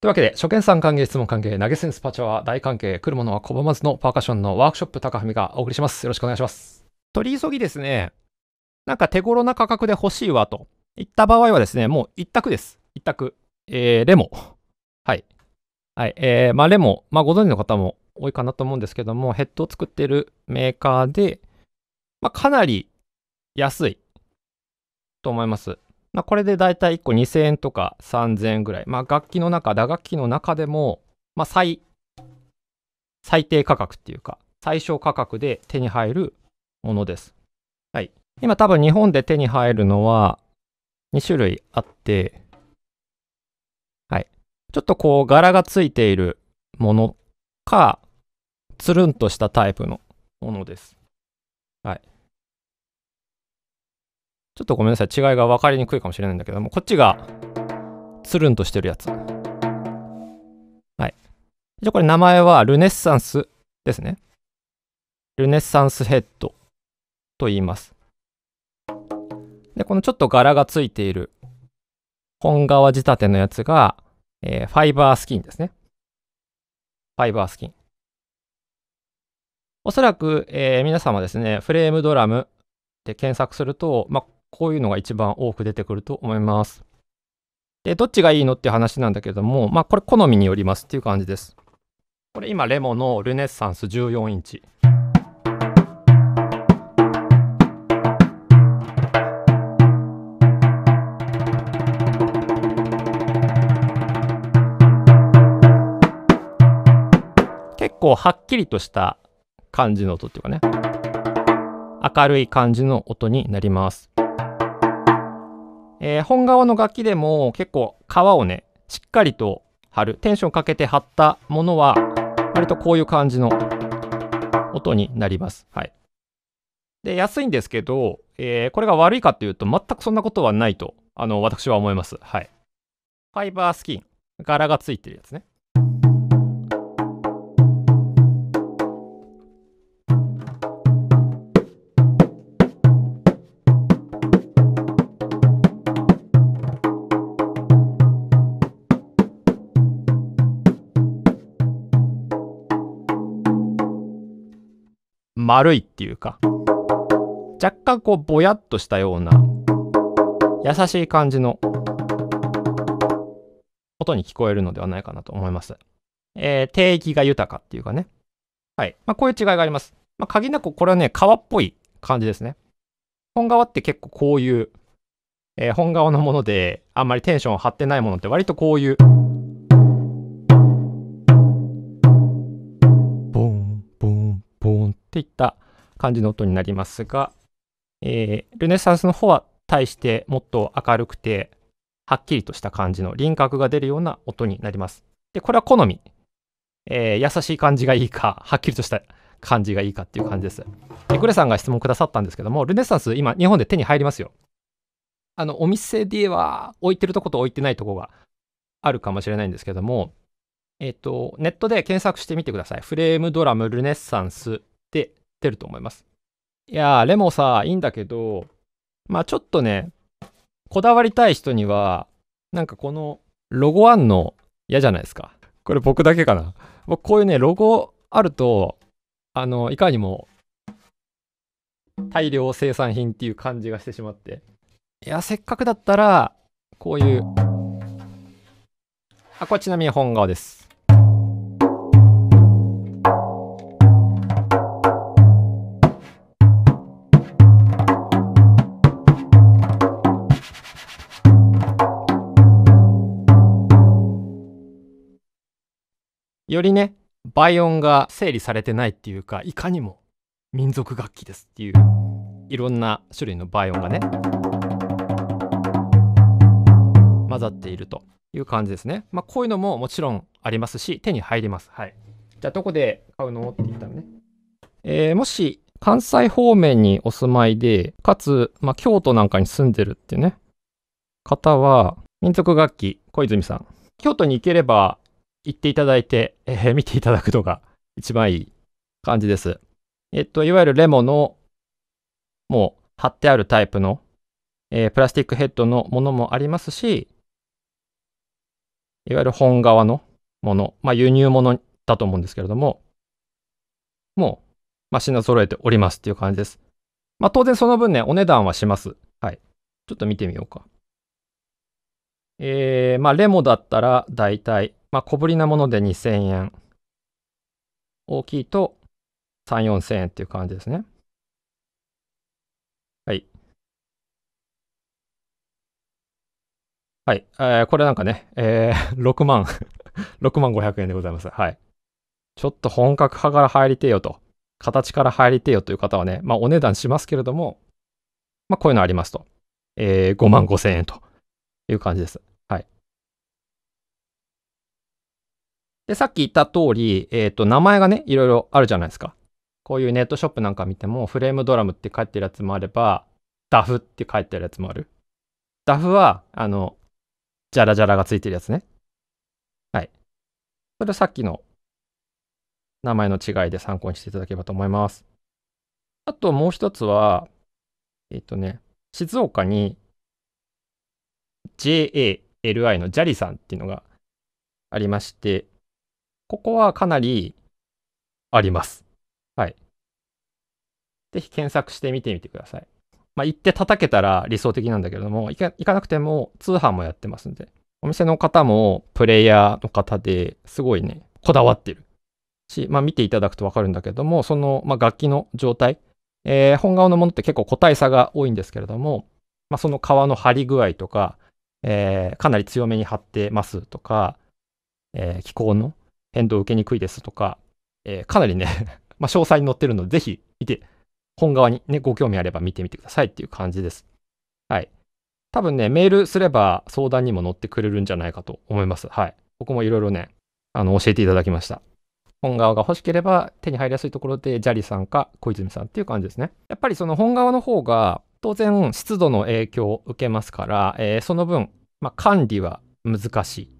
というわけで、初見さん歓迎、質問歓迎、投げ銭スパチャは大歓迎、来るものは拒まずのパーカッションのワークショップ高文がお送りします。よろしくお願いします。取り急ぎですね、なんか手頃な価格で欲しいわと言った場合はですね、もう一択です。一択。えー、レモ。はい。はい。えー、まあレモ、まあご存知の方も多いかなと思うんですけども、ヘッドを作っているメーカーで、まあかなり安いと思います。まあ、これでだいたい1個2000円とか3000円ぐらい。まあ、楽器の中、打楽器の中でも、まあ、最、最低価格っていうか、最小価格で手に入るものです。はい。今多分日本で手に入るのは2種類あって、はい。ちょっとこう柄がついているものか、つるんとしたタイプのものです。はい。ちょっとごめんなさい違いが分かりにくいかもしれないんだけどもこっちがつるんとしてるやつはいじゃこれ名前はルネッサンスですねルネッサンスヘッドと言いますでこのちょっと柄がついている本革仕立てのやつが、えー、ファイバースキンですねファイバースキンおそらく、えー、皆様ですね、フレームドラムで検索すると、まあ、こういうのが一番多く出てくると思います。で、どっちがいいのって話なんだけども、まあこれ好みによりますっていう感じです。これ今レモのルネッサンス14インチ。結構はっきりとした感じの音っていうかね明るい感じの音になりますえー、本革の楽器でも結構革をね、しっかりと貼る、テンションかけて貼ったものは、割とこういう感じの音になります。はい。で、安いんですけど、えー、これが悪いかというと、全くそんなことはないと、あの、私は思います。はい。ファイバースキン。柄がついてるやつね。丸いっていうか若干こうぼやっとしたような優しい感じの音に聞こえるのではないかなと思います。えー、定域が豊かっていうかね。はい。まあ、こういう違いがあります。まあ、鍵なくこれはね、川っぽい感じですね。本革って結構こういう、えー、本革のもので、あんまりテンションを張ってないものって割とこういうっていった感じの音になりますが、えー、ルネサンスの方は対してもっと明るくてはっきりとした感じの輪郭が出るような音になります。でこれは好み、えー、優しい感じがいいかはっきりとした感じがいいかっていう感じです。でグレさんが質問くださったんですけどもルネサンス今日本で手に入りますよ。あのお店では置いてるとこと置いてないとこがあるかもしれないんですけどもえっ、ー、とネットで検索してみてください。フレームドラムルネッサンスって出ると思います。いやー、レモさ、いいんだけど、まあちょっとね、こだわりたい人には、なんかこのロゴあんの嫌じゃないですか。これ僕だけかな。僕こういうね、ロゴあると、あの、いかにも大量生産品っていう感じがしてしまって。いや、せっかくだったら、こういう、あ、これちなみに本顔です。よりね倍音が整理されてないっていうかいかにも民族楽器ですっていういろんな種類の倍音がね混ざっているという感じですね。まあ、こういうのももちろんありますし手に入ります。はい、じゃあどこで買うのって言ったらね、えー、もし関西方面にお住まいでかつ、まあ、京都なんかに住んでるっていうね方は民族楽器小泉さん京都に行ければ行っていただいて、えー、見ていただくのが一番いい感じです。えっと、いわゆるレモの、もう貼ってあるタイプの、えー、プラスチックヘッドのものもありますし、いわゆる本革のもの、まあ輸入物だと思うんですけれども、もう、まあ、品揃えておりますっていう感じです。まあ当然その分ね、お値段はします。はい。ちょっと見てみようか。えー、まあ、レモだったら大体、まあ、小ぶりなもので2000円。大きいと3、4000円っていう感じですね。はい。はい。えー、これなんかね、えー、6万6万500円でございます。はい。ちょっと本格派から入りてよと、形から入りてよという方はね、まあ、お値段しますけれども、まあ、こういうのありますと。えー、5万5千円と。いう感じです。はい。で、さっき言った通り、えっ、ー、と、名前がね、いろいろあるじゃないですか。こういうネットショップなんか見ても、フレームドラムって書いてるやつもあれば、ダフって書いてるやつもある。ダフは、あの、ジャラジャラがついてるやつね。はい。それさっきの名前の違いで参考にしていただければと思います。あともう一つは、えっ、ー、とね、静岡に JALI の JALI さんっていうのがありまして、ここはかなりあります。はい。ぜひ検索して見てみてください。まあ、行って叩けたら理想的なんだけれども、行か行かなくても通販もやってますんで、お店の方もプレイヤーの方ですごいね、こだわってる。し、まあ、見ていただくとわかるんだけども、その、まあ、楽器の状態、えー、本顔のものって結構個体差が多いんですけれども、まあ、その皮の張り具合とか、えー、かなり強めに張ってますとか、えー、気候の変動を受けにくいですとか、えー、かなりね まあ、詳細に載ってるので、ぜひ見て、本側にね、ご興味あれば見てみてくださいっていう感じです。はい。多分ね、メールすれば相談にも乗ってくれるんじゃないかと思います。はい。僕もいろいろね、あの、教えていただきました。本側が欲しければ手に入りやすいところで、ジャリさんか小泉さんっていう感じですね。やっぱりその本側の方が、当然湿度の影響を受けますから、えー、その分、まあ、管理は難しい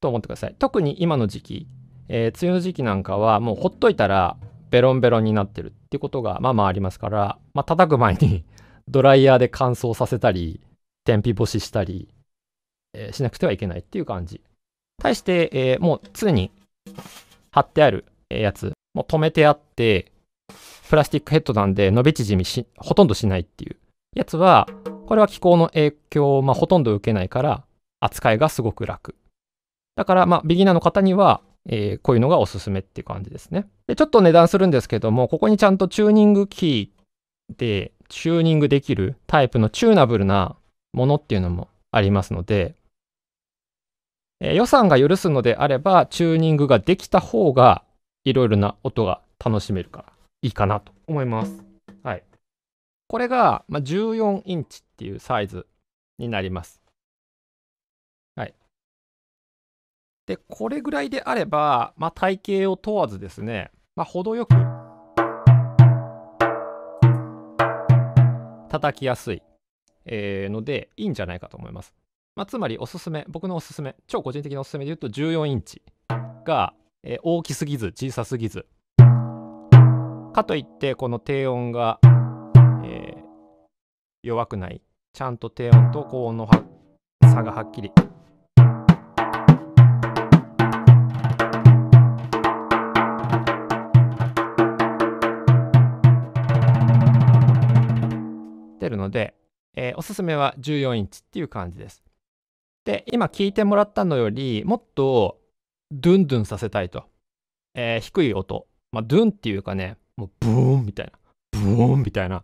と思ってください特に今の時期、えー、梅雨の時期なんかはもうほっといたらベロンベロンになってるっていうことがまあまあありますから、まあ、叩く前に ドライヤーで乾燥させたり天日干ししたり、えー、しなくてはいけないっていう感じ対して、えー、もう常に貼ってあるやつもう止めてあってプラスチックヘッドなんで伸び縮みしほとんどしないっていうやつは、これは気候の影響を、まあ、ほとんど受けないから、扱いがすごく楽。だから、まあ、ビギナーの方には、えこういうのがおすすめっていう感じですね。で、ちょっと値段するんですけども、ここにちゃんとチューニングキーで、チューニングできるタイプのチューナブルなものっていうのもありますので、えー、予算が許すのであれば、チューニングができた方が、いろいろな音が楽しめるから、いいかなと思います。これが、まあ、14インチっていうサイズになります。はい。で、これぐらいであれば、まあ、体型を問わずですね、まあ、程よく叩きやすい、えー、ので、いいんじゃないかと思います。まあ、つまりおすすめ、僕のおすすめ、超個人的なおすすめで言うと14インチが、えー、大きすぎず小さすぎず。かといって、この低音が。弱くないちゃんと低音と高音の差がはっきり出るので、えー、おすすめは14インチっていう感じです。で今聞いてもらったのよりもっとドゥンドゥンさせたいと、えー、低い音まあドゥンっていうかねもうブーンみたいなブーンみたいな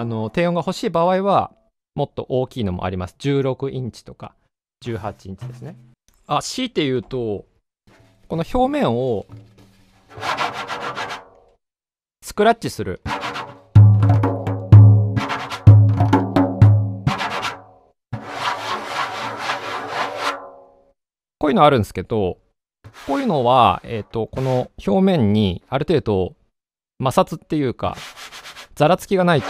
あの低音が欲しい場合はもっと大きいのもあります16インチとか18インチですねあ強いて言うとこの表面をスクラッチするこういうのあるんですけどこういうのは、えーと、とこの表面にある程度摩擦っていうかざらつきがないと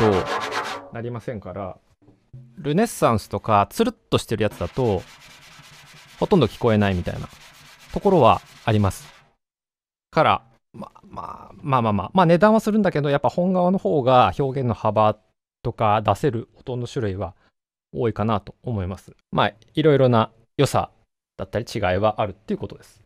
なりませんからルネッサンスとかつるっとしてるやつだとほとんど聞こえないみたいなところはありますからままあまあまあまあまあ値段はするんだけどやっぱ本側の方が表現の幅とか出せる音の種類は多いかなと思いますまあいろいろな良さだったり違いはあるっていうことです